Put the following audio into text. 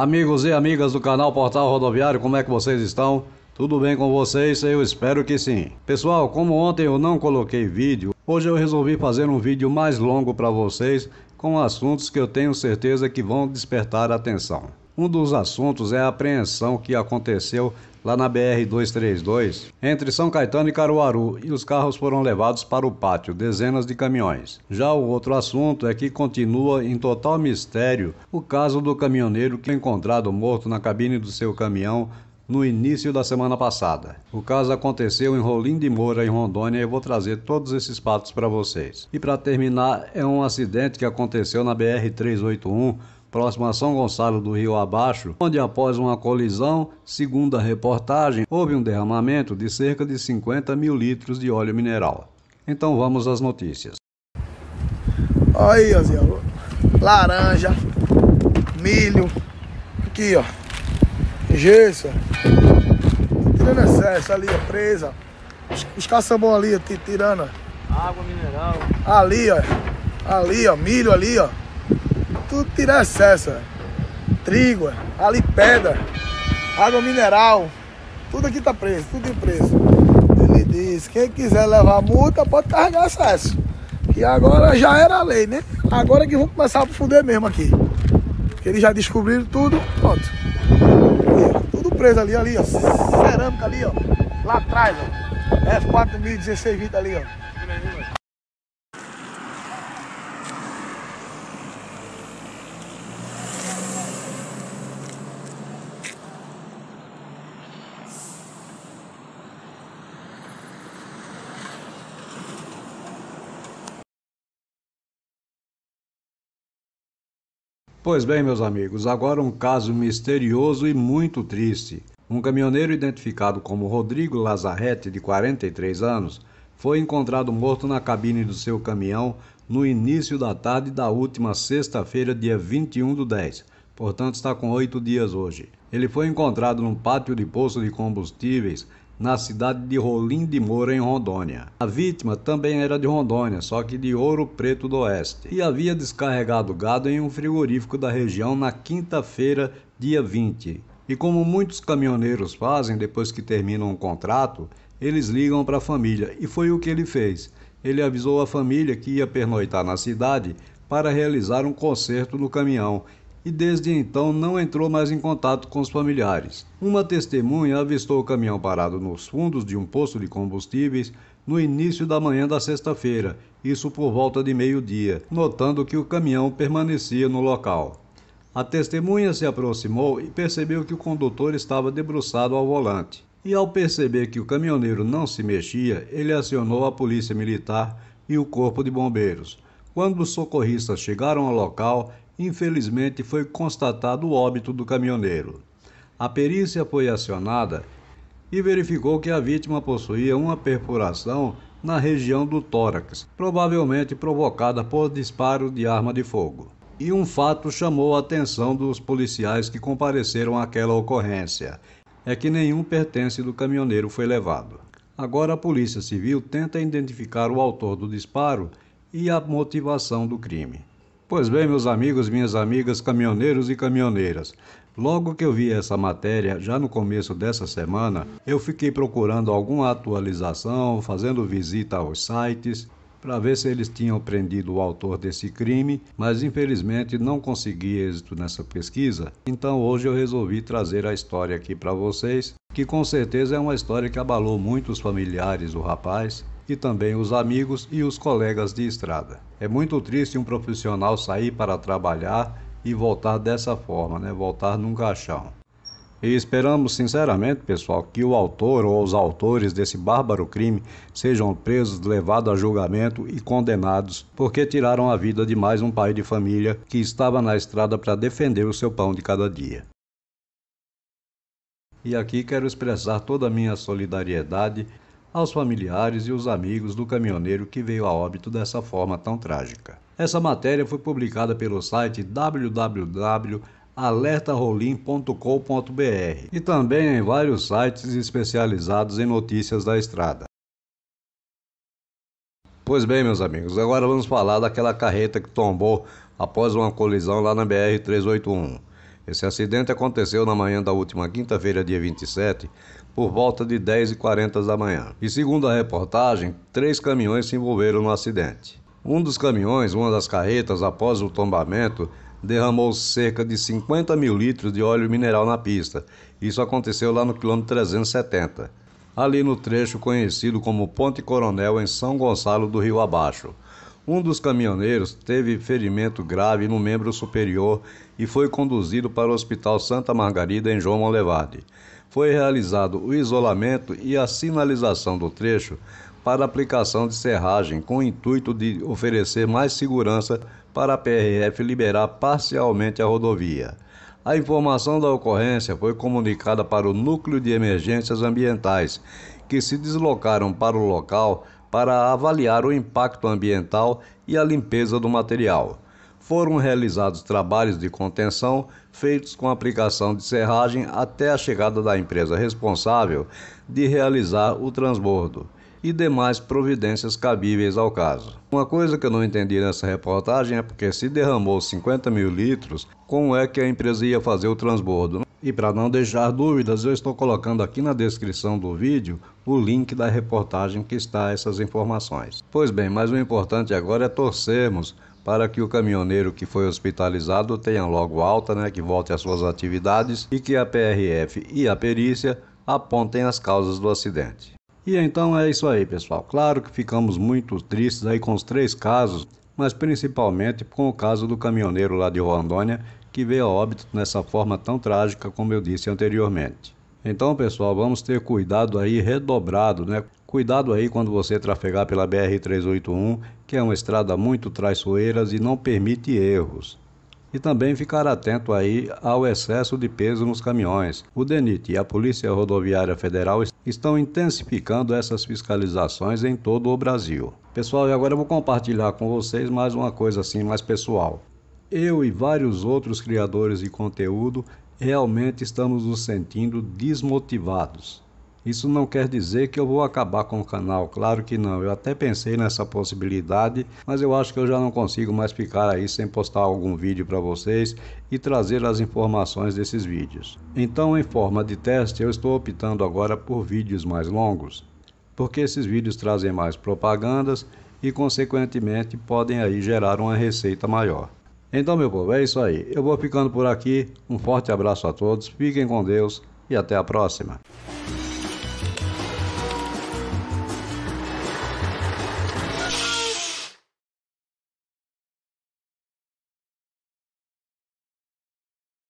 Amigos e amigas do canal Portal Rodoviário, como é que vocês estão? Tudo bem com vocês? Eu espero que sim. Pessoal, como ontem eu não coloquei vídeo, hoje eu resolvi fazer um vídeo mais longo para vocês com assuntos que eu tenho certeza que vão despertar atenção. Um dos assuntos é a apreensão que aconteceu lá na BR-232, entre São Caetano e Caruaru, e os carros foram levados para o pátio, dezenas de caminhões. Já o outro assunto é que continua em total mistério o caso do caminhoneiro que foi encontrado morto na cabine do seu caminhão no início da semana passada. O caso aconteceu em Rolim de Moura, em Rondônia, e eu vou trazer todos esses fatos para vocês. E para terminar, é um acidente que aconteceu na BR-381 próximo a São Gonçalo do Rio Abaixo, onde após uma colisão, segundo a reportagem, houve um derramamento de cerca de 50 mil litros de óleo mineral. Então vamos às notícias. Aí, Azielo. laranja, milho, aqui, ó, gesso, tá tirando excesso ali, ó, presa, os, os caçambão ali, tirando. Água mineral. Ali, ó, ali, ó, milho ali, ó tudo tirar excesso. Trigo, ali pedra, água mineral, tudo aqui tá preso, tudo em preso. Ele disse, quem quiser levar multa pode carregar excesso. Que agora já era a lei, né? Agora que vão começar a fuder mesmo aqui. Porque eles já descobriram tudo, pronto. tudo preso ali, ali, ó. Cerâmica ali, ó. Lá atrás, ó. F401620 ali, ó. Pois bem, meus amigos, agora um caso misterioso e muito triste. Um caminhoneiro identificado como Rodrigo Lazarete, de 43 anos, foi encontrado morto na cabine do seu caminhão no início da tarde da última sexta-feira, dia 21 do 10. Portanto, está com oito dias hoje. Ele foi encontrado num pátio de poço de combustíveis na cidade de Rolim de Moura, em Rondônia. A vítima também era de Rondônia, só que de Ouro Preto do Oeste, e havia descarregado gado em um frigorífico da região na quinta-feira, dia 20. E como muitos caminhoneiros fazem depois que terminam um contrato, eles ligam para a família, e foi o que ele fez. Ele avisou a família que ia pernoitar na cidade para realizar um concerto no caminhão e desde então não entrou mais em contato com os familiares. Uma testemunha avistou o caminhão parado nos fundos de um posto de combustíveis no início da manhã da sexta-feira, isso por volta de meio-dia, notando que o caminhão permanecia no local. A testemunha se aproximou e percebeu que o condutor estava debruçado ao volante. E ao perceber que o caminhoneiro não se mexia, ele acionou a polícia militar e o corpo de bombeiros. Quando os socorristas chegaram ao local, infelizmente foi constatado o óbito do caminhoneiro. A perícia foi acionada e verificou que a vítima possuía uma perfuração na região do tórax, provavelmente provocada por disparo de arma de fogo. E um fato chamou a atenção dos policiais que compareceram àquela ocorrência: é que nenhum pertence do caminhoneiro foi levado. Agora a Polícia Civil tenta identificar o autor do disparo e a motivação do crime. Pois bem, meus amigos, minhas amigas, caminhoneiros e caminhoneiras, Logo que eu vi essa matéria, já no começo dessa semana, eu fiquei procurando alguma atualização, fazendo visita aos sites para ver se eles tinham prendido o autor desse crime, mas infelizmente não consegui êxito nessa pesquisa. Então hoje eu resolvi trazer a história aqui para vocês, que com certeza é uma história que abalou muito os familiares do rapaz e também os amigos e os colegas de estrada. É muito triste um profissional sair para trabalhar e voltar dessa forma, né? Voltar num caixão. E esperamos sinceramente, pessoal, que o autor ou os autores desse bárbaro crime sejam presos, levados a julgamento e condenados, porque tiraram a vida de mais um pai de família que estava na estrada para defender o seu pão de cada dia. E aqui quero expressar toda a minha solidariedade aos familiares e os amigos do caminhoneiro que veio a óbito dessa forma tão trágica. Essa matéria foi publicada pelo site www.alertarolim.com.br e também em vários sites especializados em notícias da estrada. Pois bem, meus amigos, agora vamos falar daquela carreta que tombou após uma colisão lá na BR 381. Esse acidente aconteceu na manhã da última quinta-feira, dia 27, por volta de 10h40 da manhã. E segundo a reportagem, três caminhões se envolveram no acidente. Um dos caminhões, uma das carretas, após o tombamento, derramou cerca de 50 mil litros de óleo mineral na pista. Isso aconteceu lá no quilômetro 370, ali no trecho conhecido como Ponte Coronel, em São Gonçalo do Rio Abaixo. Um dos caminhoneiros teve ferimento grave no membro superior e foi conduzido para o Hospital Santa Margarida em João Molevade. Foi realizado o isolamento e a sinalização do trecho para aplicação de serragem com o intuito de oferecer mais segurança para a PRF liberar parcialmente a rodovia. A informação da ocorrência foi comunicada para o Núcleo de Emergências Ambientais, que se deslocaram para o local para avaliar o impacto ambiental e a limpeza do material. Foram realizados trabalhos de contenção feitos com aplicação de serragem até a chegada da empresa responsável de realizar o transbordo e demais providências cabíveis ao caso. Uma coisa que eu não entendi nessa reportagem é porque se derramou 50 mil litros, como é que a empresa ia fazer o transbordo? E para não deixar dúvidas, eu estou colocando aqui na descrição do vídeo o link da reportagem que está essas informações. Pois bem, mas o importante agora é torcermos para que o caminhoneiro que foi hospitalizado tenha logo alta, né, que volte às suas atividades e que a PRF e a perícia apontem as causas do acidente. E então é isso aí, pessoal. Claro que ficamos muito tristes aí com os três casos, mas principalmente com o caso do caminhoneiro lá de Rondônia que veio a óbito nessa forma tão trágica como eu disse anteriormente. Então, pessoal, vamos ter cuidado aí redobrado, né? Cuidado aí quando você trafegar pela BR-381, que é uma estrada muito traiçoeira e não permite erros. E também ficar atento aí ao excesso de peso nos caminhões. O DENIT e a Polícia Rodoviária Federal estão intensificando essas fiscalizações em todo o Brasil. Pessoal, e agora eu vou compartilhar com vocês mais uma coisa assim mais pessoal eu e vários outros criadores de conteúdo realmente estamos nos sentindo desmotivados. Isso não quer dizer que eu vou acabar com o canal, claro que não. Eu até pensei nessa possibilidade, mas eu acho que eu já não consigo mais ficar aí sem postar algum vídeo para vocês e trazer as informações desses vídeos. Então, em forma de teste, eu estou optando agora por vídeos mais longos, porque esses vídeos trazem mais propagandas e, consequentemente, podem aí gerar uma receita maior. Então, meu povo, é isso aí. Eu vou ficando por aqui. Um forte abraço a todos, fiquem com Deus e até a próxima.